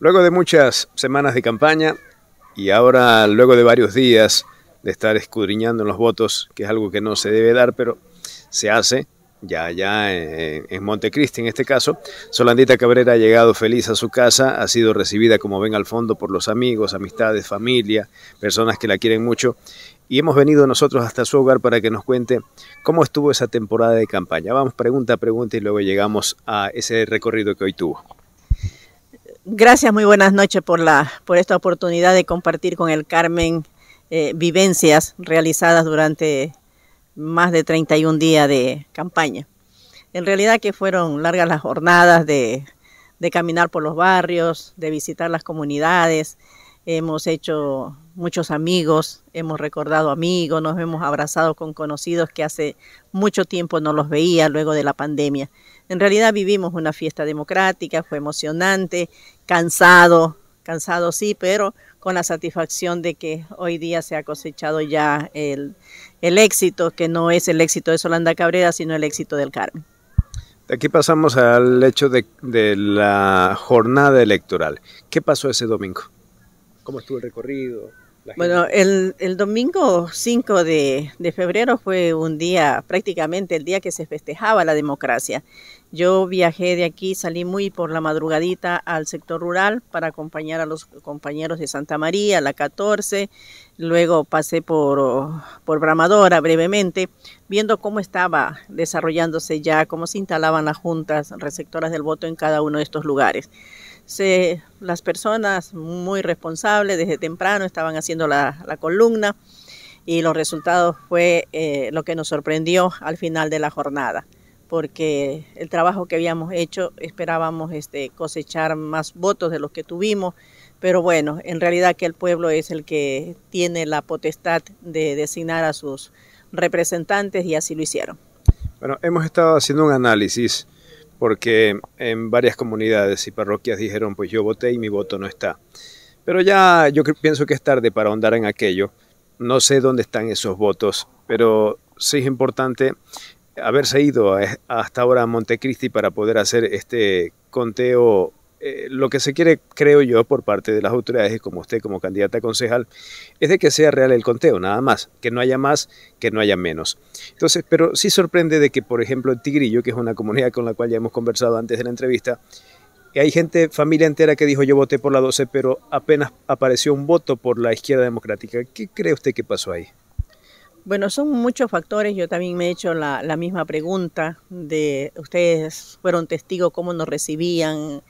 Luego de muchas semanas de campaña y ahora luego de varios días de estar escudriñando en los votos, que es algo que no se debe dar, pero se hace ya allá eh, en, Montecristi en este caso, Solandita Cabrera ha llegado feliz a su casa, ha sido recibida como ven al fondo por los amigos, amistades, familia, personas que la quieren mucho y hemos venido nosotros hasta su hogar para que nos cuente cómo estuvo esa temporada de campaña. Vamos pregunta a pregunta y luego llegamos a ese recorrido que hoy tuvo. Gracias, muy buenas noches por, la, por esta oportunidad de compartir con el Carmen eh, vivencias realizadas durante más de 31 días de campaña. En realidad que fueron largas las jornadas de, de caminar por los barrios, de visitar las comunidades, hemos hecho muchos amigos, hemos recordado amigos, nos hemos abrazado con conocidos que hace mucho tiempo no los veía luego de la pandemia. En realidad vivimos una fiesta democrática, fue emocionante, cansado, cansado sí, pero con la satisfacción de que hoy día se ha cosechado ya el, éxito, que no es el éxito de Solanda Cabrera, sino el éxito del Carmen. aquí pasamos al hecho de, de la jornada electoral. ¿Qué pasó ese domingo? ¿Cómo estuvo el recorrido? Bueno, el, domingo 5 de, febrero fue un día, prácticamente el día que se festejaba la democracia. Yo viajé de aquí, salí muy por la madrugadita al sector rural para acompañar a los compañeros de Santa María, la 14, luego pasé por, por Bramadora brevemente, viendo cómo estaba desarrollándose ya, cómo se instalaban las juntas receptoras del voto en cada uno de estos lugares. Se, las personas muy responsables desde temprano estaban haciendo la, columna y los resultados fue eh, lo que nos sorprendió al final de la jornada, porque el trabajo que habíamos hecho esperábamos este, cosechar más votos de los que tuvimos, pero bueno, en realidad que el pueblo es el que tiene la potestad de designar a sus representantes y así lo hicieron. Bueno, hemos estado haciendo un análisis porque en varias comunidades y parroquias dijeron, pues yo voté y mi voto no está. Pero ya yo pienso que es tarde para ahondar en aquello. No sé dónde están esos votos, pero sí es importante haberse ido hasta ahora a Montecristi para poder hacer este conteo eh, lo que se quiere, creo yo, por parte de las autoridades como usted como candidata concejal, es de que sea real el conteo, nada más, que no haya más, que no haya menos. Entonces, pero sí sorprende de que, por ejemplo, en Tigrillo, que es una comunidad con la cual ya hemos conversado antes de la entrevista, hay gente, familia entera que dijo yo voté por la 12, pero apenas apareció un voto por la izquierda democrática. ¿Qué cree usted que pasó ahí? Bueno, son muchos factores. Yo también me he hecho la, la misma pregunta de ustedes fueron testigos cómo nos recibían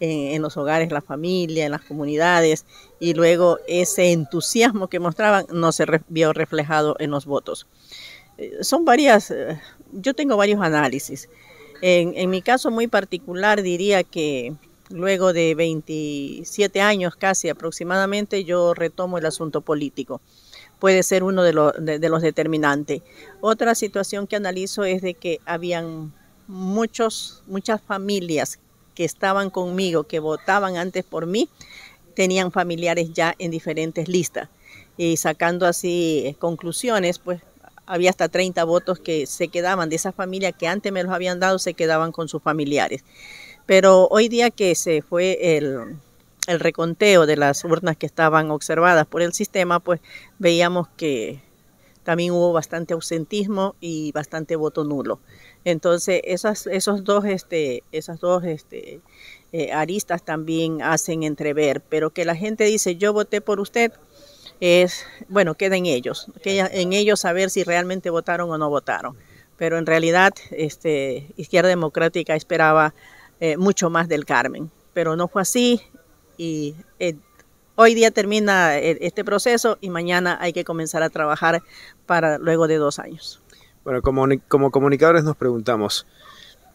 en, los hogares, la familia, en las comunidades, y luego ese entusiasmo que mostraban no se vio reflejado en los votos. Eh, son varias, eh, yo tengo varios análisis. En, mi caso muy particular diría que luego de 27 años casi aproximadamente yo retomo el asunto político. Puede ser uno de, los determinantes. Otra situación que analizo es de que habían muchos, muchas familias que estaban conmigo, que votaban antes por mí, tenían familiares ya en diferentes listas. Y sacando así eh, conclusiones, pues había hasta 30 votos que se quedaban de esa familia que antes me los habían dado, se quedaban con sus familiares. Pero hoy día que se fue el, el reconteo de las urnas que estaban observadas por el sistema, pues veíamos que también hubo bastante ausentismo y bastante voto nulo. Entonces, esas, esos dos, este, dos este, eh, aristas también hacen entrever, pero que la gente dice, yo voté por usted, es, bueno, queda en ellos, queda en ellos saber si realmente votaron o no votaron. Pero en realidad, este, Izquierda Democrática esperaba eh, mucho más del Carmen, pero no fue así y eh, hoy día termina eh, este proceso y mañana hay que comenzar a trabajar para luego de dos años. Bueno, como, como comunicadores nos preguntamos,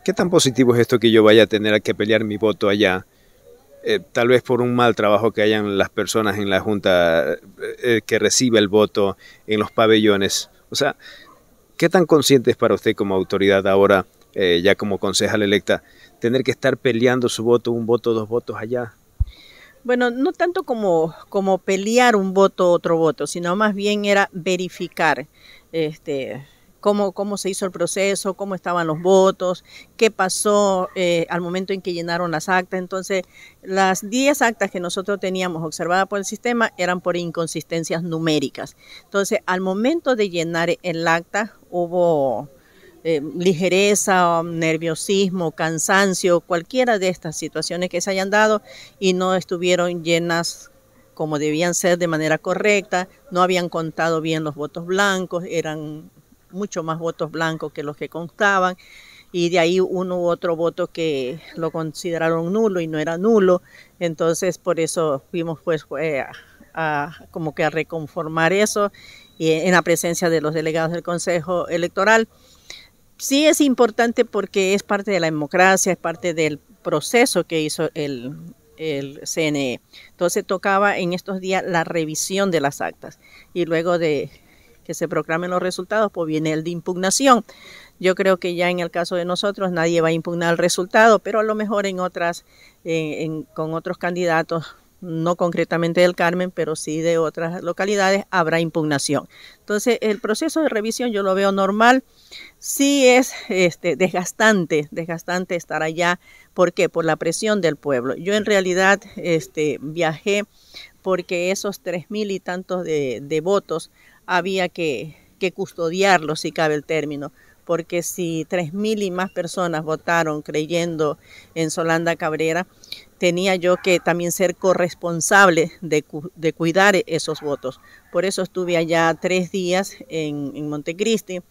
¿qué tan positivo es esto que yo vaya a tener que pelear mi voto allá? Eh, tal vez por un mal trabajo que hayan las personas en la Junta eh, que recibe el voto en los pabellones. O sea, ¿qué tan consciente es para usted como autoridad ahora, ya como concejal electa, tener que estar peleando su voto, un voto, dos votos allá? Bueno, no tanto como, como pelear un voto, otro voto, sino más bien era verificar este, cómo, cómo se hizo el proceso, cómo estaban los votos, qué pasó eh, al momento en que llenaron las actas. Entonces, las 10 actas que nosotros teníamos observadas por el sistema eran por inconsistencias numéricas. Entonces, al momento de llenar el acta hubo eh, ligereza, nerviosismo, cansancio, cualquiera de estas situaciones que se hayan dado y no estuvieron llenas como debían ser de manera correcta, no habían contado bien los votos blancos, eran mucho más votos blancos que los que contaban y de ahí uno u otro voto que lo consideraron nulo y no era nulo, entonces por eso fuimos pues eh, a, como que a reconformar eso eh, en la presencia de los delegados del Consejo Electoral sí es importante porque es parte de la democracia, es parte del proceso que hizo el, CNE. Entonces tocaba en estos días la revisión de las actas y luego de que se proclamen los resultados, pues viene el de impugnación. Yo creo que ya en el caso de nosotros nadie va a impugnar el resultado, pero a lo mejor en otras, eh, con otros candidatos no concretamente del Carmen, pero sí de otras localidades, habrá impugnación. Entonces, el proceso de revisión yo lo veo normal. Sí es este, desgastante, desgastante estar allá. ¿Por qué? Por la presión del pueblo. Yo en realidad este, viajé porque esos tres mil y tantos de, votos había que, que custodiarlos, si cabe el término porque si tres mil y más personas votaron creyendo en Solanda Cabrera, tenía yo que también ser corresponsable de, de cuidar esos votos. Por eso estuve allá tres días en, Montecristi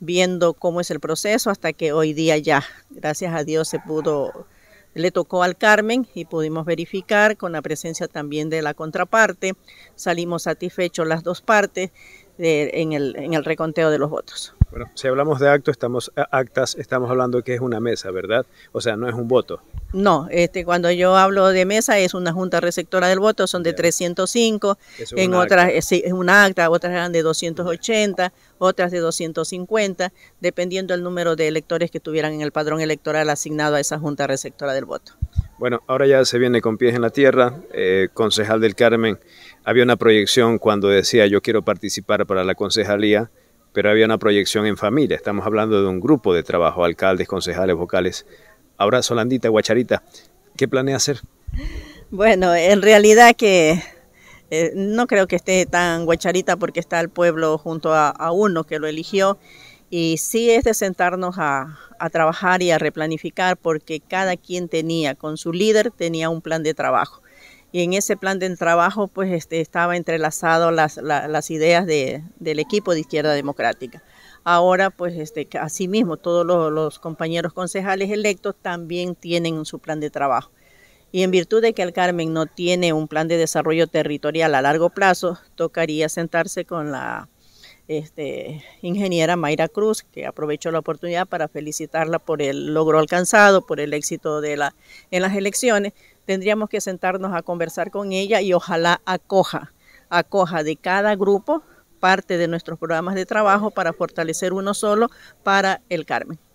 viendo cómo es el proceso hasta que hoy día ya, gracias a Dios, se pudo, le tocó al Carmen y pudimos verificar con la presencia también de la contraparte. Salimos satisfechos las dos partes en, el, en, el, reconteo de los votos. Bueno, si hablamos de actos, estamos, eh, actas, estamos hablando que es una mesa, ¿verdad? O sea, no es un voto. No, este, cuando yo hablo de mesa es una junta receptora del voto, son de 305, en otras es una acta, otras eran de 280, otras de 250, dependiendo el número de electores que tuvieran en el padrón electoral asignado a esa junta receptora del voto. Bueno, ahora ya se viene con pies en la tierra, eh, concejal del Carmen había una proyección cuando decía yo quiero participar para la concejalía, pero había una proyección en familia. Estamos hablando de un grupo de trabajo, alcaldes, concejales, vocales. Ahora, Solandita Guacharita, ¿qué planea hacer? Bueno, en realidad que eh, no creo que esté tan guacharita porque está el pueblo junto a, uno que lo eligió. Y sí es de sentarnos a, a, trabajar y a replanificar porque cada quien tenía, con su líder, tenía un plan de trabajo y en ese plan de trabajo pues este, estaba entrelazado las, las ideas del equipo de Izquierda Democrática. Ahora pues este, asimismo todos los, compañeros concejales electos también tienen su plan de trabajo. Y en virtud de que el Carmen no tiene un plan de desarrollo territorial a largo plazo, tocaría sentarse con la este, ingeniera Mayra Cruz, que aprovechó la oportunidad para felicitarla por el logro alcanzado, por el éxito de la, en las elecciones, tendríamos que sentarnos a conversar con ella y ojalá acoja, acoja de cada grupo parte de nuestros programas de trabajo para fortalecer uno solo para el Carmen.